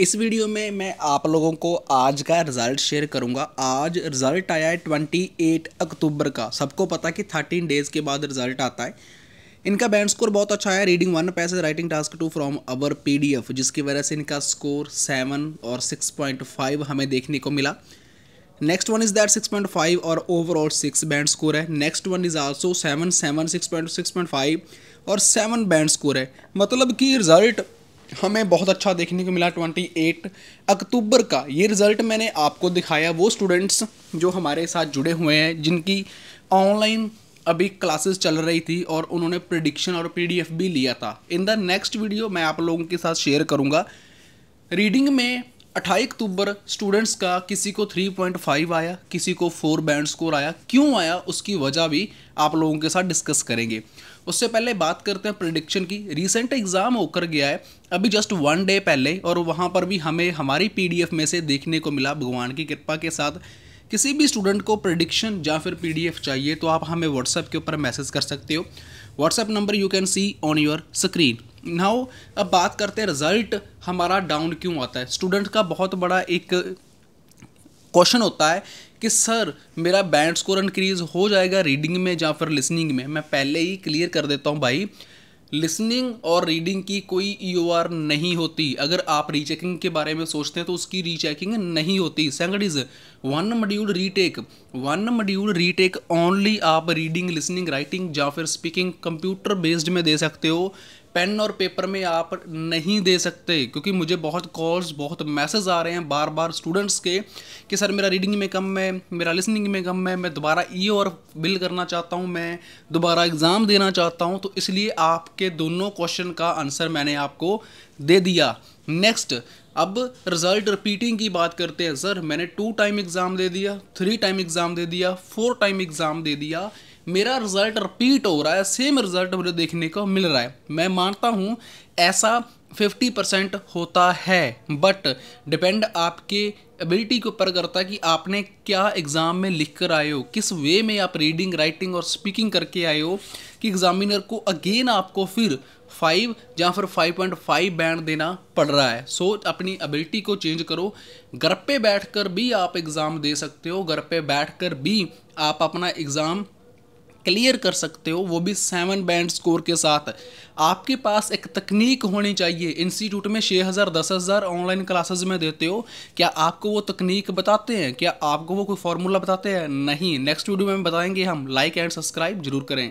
इस वीडियो में मैं आप लोगों को आज का रिज़ल्ट शेयर करूंगा आज रिज़ल्ट आया है ट्वेंटी एट अक्टूबर का सबको पता कि थर्टीन डेज़ के बाद रिज़ल्ट आता है इनका बैंड स्कोर बहुत अच्छा है रीडिंग वन पैसे writing task two from our PDF जिसकी वजह से इनका स्कोर सेवन और सिक्स पॉइंट फाइव हमें देखने को मिला next one is that six point five और ओवरऑल सिक्स बैंड स्कोर है next one is also seven seven six point six point five और सेवन बैंड स्कोर है मतलब कि रिज़ल्ट हमें बहुत अच्छा देखने को मिला 28 अक्टूबर का ये रिज़ल्ट मैंने आपको दिखाया वो स्टूडेंट्स जो हमारे साथ जुड़े हुए हैं जिनकी ऑनलाइन अभी क्लासेस चल रही थी और उन्होंने प्रडिक्शन और पीडीएफ भी लिया था इन द नेक्स्ट वीडियो मैं आप लोगों के साथ शेयर करूँगा रीडिंग में अट्ठाईस अक्टूबर स्टूडेंट्स का किसी को 3.5 आया किसी को फोर बैंड स्कोर आया क्यों आया उसकी वजह भी आप लोगों के साथ डिस्कस करेंगे उससे पहले बात करते हैं प्रडिक्शन की रिसेंट एग्ज़ाम होकर गया है अभी जस्ट वन डे पहले और वहाँ पर भी हमें हमारी पीडीएफ में से देखने को मिला भगवान की कृपा के साथ किसी भी स्टूडेंट को प्रडिक्शन या फिर पी चाहिए तो आप हमें व्हाट्सएप के ऊपर मैसेज कर सकते हो WhatsApp number you can see on your screen now अब बात करते हैं रिजल्ट हमारा डाउन क्यों आता है स्टूडेंट का बहुत बड़ा एक क्वेश्चन होता है कि सर मेरा बैंड स्कोर इंक्रीज हो जाएगा रीडिंग में या फिर लिसनिंग में मैं पहले ही क्लियर कर देता हूँ भाई लिसनिंग और रीडिंग की कोई ई e नहीं होती अगर आप रीचेकिंग के बारे में सोचते हैं तो उसकी रीचेकिंग नहीं होती second is one module retake one module retake only आप रीडिंग लिसनिंग राइटिंग या फिर स्पीकिंग कंप्यूटर बेस्ड में दे सकते हो पेन और पेपर में आप नहीं दे सकते क्योंकि मुझे बहुत कॉल्स बहुत मैसेज आ रहे हैं बार बार स्टूडेंट्स के कि सर मेरा रीडिंग में कम है मेरा लिसनिंग में कम है मैं दोबारा ई e और बिल करना चाहता हूँ मैं दोबारा एग्ज़ाम देना चाहता हूँ तो इसलिए आपके दोनों क्वेश्चन का आंसर मैंने आपको दे दिया नेक्स्ट अब रिजल्ट रिपीटिंग की बात करते हैं सर मैंने टू टाइम एग्ज़ाम दे दिया थ्री टाइम एग्ज़ाम दे दिया फोर टाइम एग्ज़ाम दे दिया मेरा रिजल्ट रिपीट हो रहा है सेम रिजल्ट मुझे देखने को मिल रहा है मैं मानता हूँ ऐसा 50 परसेंट होता है बट डिपेंड आपके एबिलिटी के ऊपर करता है कि आपने क्या एग्ज़ाम में लिख कर आए हो किस वे में आप रीडिंग राइटिंग और स्पीकिंग करके आए हो कि एग्ज़ामिनर को अगेन आपको फिर फाइव या फिर फाइव पॉइंट फाइव बैंड देना पड़ रहा है सो so, अपनी एबिलिटी को चेंज करो घर पे बैठकर भी आप एग्ज़ाम दे सकते हो घर पे बैठकर भी आप अपना एग्ज़ाम क्लियर कर सकते हो वो भी सेवन बैंड स्कोर के साथ आपके पास एक तकनीक होनी चाहिए इंस्टीट्यूट में छः हज़ार दस हज़ार ऑनलाइन क्लासेस में देते हो क्या आपको वो तकनीक बताते हैं क्या आपको वो कोई फार्मूला बताते हैं नहीं नेक्स्ट वीडियो में बताएंगे हम लाइक एंड सब्सक्राइब जरूर करें